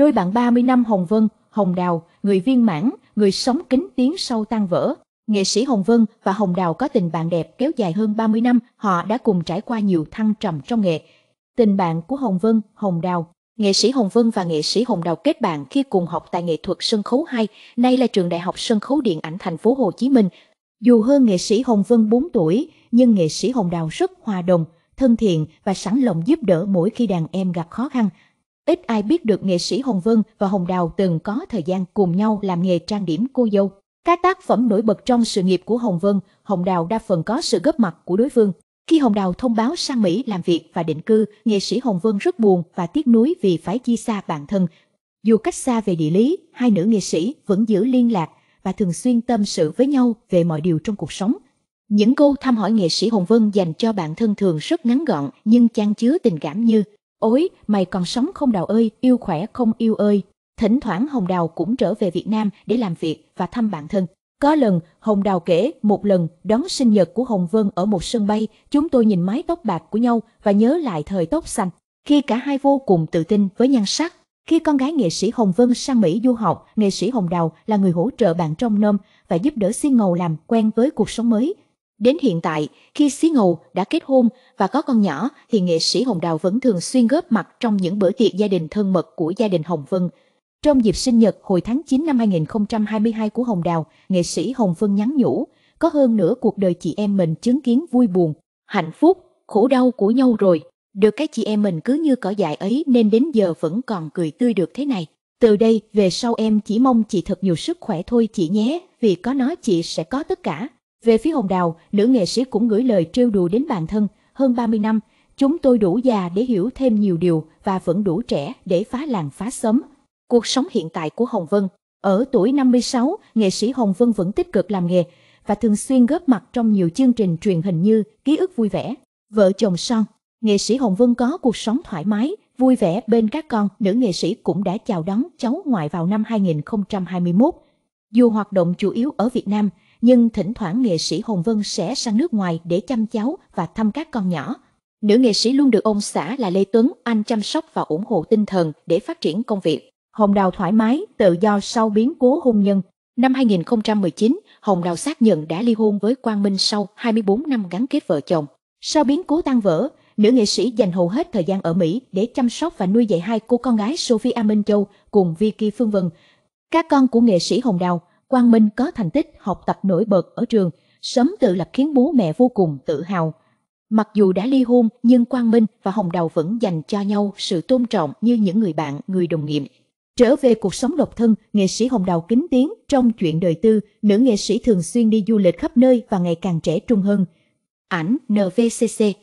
Đôi bạn 30 năm Hồng Vân, Hồng Đào, người viên mãn, người sống kính tiếng sâu tan vỡ. Nghệ sĩ Hồng Vân và Hồng Đào có tình bạn đẹp kéo dài hơn 30 năm, họ đã cùng trải qua nhiều thăng trầm trong nghệ. Tình bạn của Hồng Vân, Hồng Đào Nghệ sĩ Hồng Vân và nghệ sĩ Hồng Đào kết bạn khi cùng học tại nghệ thuật sân khấu 2, nay là trường Đại học Sân khấu Điện ảnh thành phố Hồ Chí Minh. Dù hơn nghệ sĩ Hồng Vân 4 tuổi, nhưng nghệ sĩ Hồng Đào rất hòa đồng, thân thiện và sẵn lòng giúp đỡ mỗi khi đàn em gặp khó khăn. Ít ai biết được nghệ sĩ Hồng Vân và Hồng Đào từng có thời gian cùng nhau làm nghề trang điểm cô dâu. Các tác phẩm nổi bật trong sự nghiệp của Hồng Vân, Hồng Đào đa phần có sự góp mặt của đối phương. Khi Hồng Đào thông báo sang Mỹ làm việc và định cư, nghệ sĩ Hồng Vân rất buồn và tiếc nuối vì phải chia xa bản thân. Dù cách xa về địa lý, hai nữ nghệ sĩ vẫn giữ liên lạc và thường xuyên tâm sự với nhau về mọi điều trong cuộc sống. Những câu thăm hỏi nghệ sĩ Hồng Vân dành cho bản thân thường rất ngắn gọn nhưng chan chứa tình cảm như Ôi, mày còn sống không Đào ơi, yêu khỏe không yêu ơi. Thỉnh thoảng Hồng Đào cũng trở về Việt Nam để làm việc và thăm bạn thân. Có lần, Hồng Đào kể một lần đón sinh nhật của Hồng Vân ở một sân bay, chúng tôi nhìn mái tóc bạc của nhau và nhớ lại thời tóc xanh. Khi cả hai vô cùng tự tin với nhan sắc, khi con gái nghệ sĩ Hồng Vân sang Mỹ du học, nghệ sĩ Hồng Đào là người hỗ trợ bạn trong nôm và giúp đỡ Xiên Ngầu làm quen với cuộc sống mới, Đến hiện tại, khi Xí Ngầu đã kết hôn và có con nhỏ thì nghệ sĩ Hồng Đào vẫn thường xuyên góp mặt trong những bữa tiệc gia đình thân mật của gia đình Hồng Vân. Trong dịp sinh nhật hồi tháng 9 năm 2022 của Hồng Đào, nghệ sĩ Hồng Vân nhắn nhủ, có hơn nửa cuộc đời chị em mình chứng kiến vui buồn, hạnh phúc, khổ đau của nhau rồi. Được cái chị em mình cứ như cỏ dại ấy nên đến giờ vẫn còn cười tươi được thế này. Từ đây về sau em chỉ mong chị thật nhiều sức khỏe thôi chị nhé, vì có nó chị sẽ có tất cả. Về phía Hồng Đào, nữ nghệ sĩ cũng gửi lời trêu đùa đến bạn thân, hơn 30 năm, chúng tôi đủ già để hiểu thêm nhiều điều và vẫn đủ trẻ để phá làng phá xóm. Cuộc sống hiện tại của Hồng Vân Ở tuổi 56, nghệ sĩ Hồng Vân vẫn tích cực làm nghề và thường xuyên góp mặt trong nhiều chương trình truyền hình như Ký ức vui vẻ, Vợ chồng son. Nghệ sĩ Hồng Vân có cuộc sống thoải mái, vui vẻ bên các con, nữ nghệ sĩ cũng đã chào đón cháu ngoại vào năm 2021. Dù hoạt động chủ yếu ở Việt Nam, nhưng thỉnh thoảng nghệ sĩ Hồng Vân sẽ sang nước ngoài để chăm cháu và thăm các con nhỏ. Nữ nghệ sĩ luôn được ông xã là Lê Tuấn Anh chăm sóc và ủng hộ tinh thần để phát triển công việc. Hồng Đào thoải mái, tự do sau biến cố hôn nhân. Năm 2019, Hồng Đào xác nhận đã ly hôn với Quang Minh sau 24 năm gắn kết vợ chồng. Sau biến cố tan vỡ, nữ nghệ sĩ dành hầu hết thời gian ở Mỹ để chăm sóc và nuôi dạy hai cô con gái Sophia Minh Châu cùng Vicky Phương Vân. Các con của nghệ sĩ Hồng Đào Quang Minh có thành tích học tập nổi bật ở trường, sớm tự lập khiến bố mẹ vô cùng tự hào. Mặc dù đã ly hôn, nhưng Quang Minh và Hồng Đào vẫn dành cho nhau sự tôn trọng như những người bạn, người đồng nghiệp. Trở về cuộc sống độc thân, nghệ sĩ Hồng Đào kính tiếng trong chuyện đời tư, nữ nghệ sĩ thường xuyên đi du lịch khắp nơi và ngày càng trẻ trung hơn. Ảnh NVCC